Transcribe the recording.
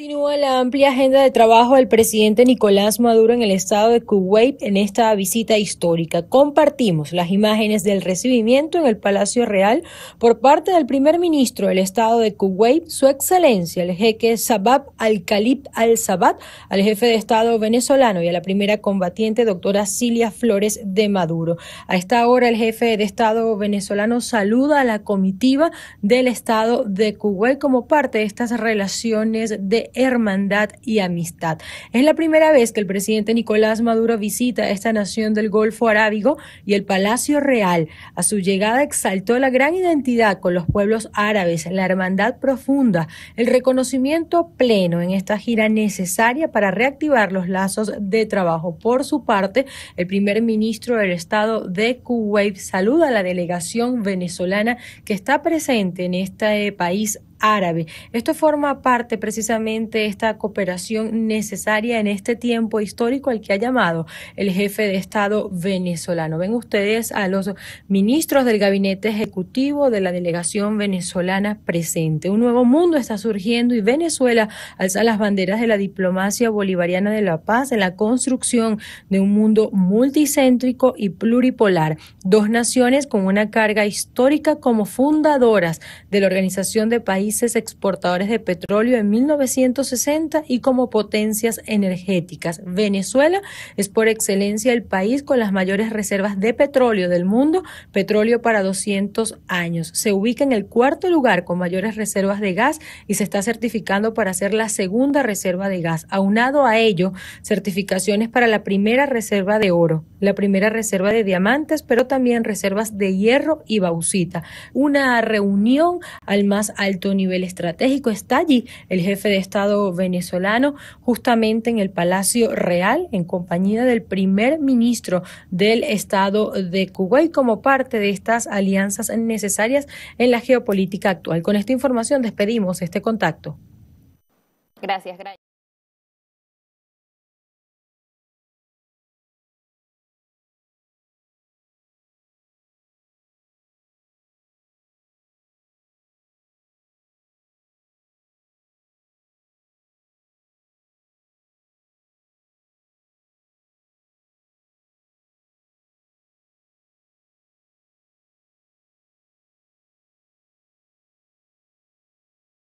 Continúa la amplia agenda de trabajo del presidente Nicolás Maduro en el estado de Kuwait en esta visita histórica. Compartimos las imágenes del recibimiento en el Palacio Real por parte del primer ministro del estado de Kuwait, su excelencia, el jeque Sabab al-Khalib al-Sabad, al jefe de estado venezolano y a la primera combatiente, doctora Cilia Flores de Maduro. A esta hora, el jefe de estado venezolano saluda a la comitiva del estado de Kuwait como parte de estas relaciones de hermandad y amistad. Es la primera vez que el presidente Nicolás Maduro visita esta nación del Golfo Arábigo y el Palacio Real. A su llegada exaltó la gran identidad con los pueblos árabes, la hermandad profunda, el reconocimiento pleno en esta gira necesaria para reactivar los lazos de trabajo. Por su parte, el primer ministro del Estado de Kuwait saluda a la delegación venezolana que está presente en este país árabe. Esto forma parte precisamente de esta cooperación necesaria en este tiempo histórico al que ha llamado el jefe de Estado venezolano. Ven ustedes a los ministros del gabinete ejecutivo de la delegación venezolana presente. Un nuevo mundo está surgiendo y Venezuela alza las banderas de la diplomacia bolivariana de la paz en la construcción de un mundo multicéntrico y pluripolar. Dos naciones con una carga histórica como fundadoras de la Organización de Países exportadores de petróleo en 1960 y como potencias energéticas. Venezuela es por excelencia el país con las mayores reservas de petróleo del mundo, petróleo para 200 años. Se ubica en el cuarto lugar con mayores reservas de gas y se está certificando para ser la segunda reserva de gas. Aunado a ello, certificaciones para la primera reserva de oro, la primera reserva de diamantes, pero también reservas de hierro y bauxita. Una reunión al más alto nivel nivel estratégico. Está allí el jefe de Estado venezolano, justamente en el Palacio Real, en compañía del primer ministro del Estado de Kuwait, como parte de estas alianzas necesarias en la geopolítica actual. Con esta información despedimos este contacto. Gracias, gracias.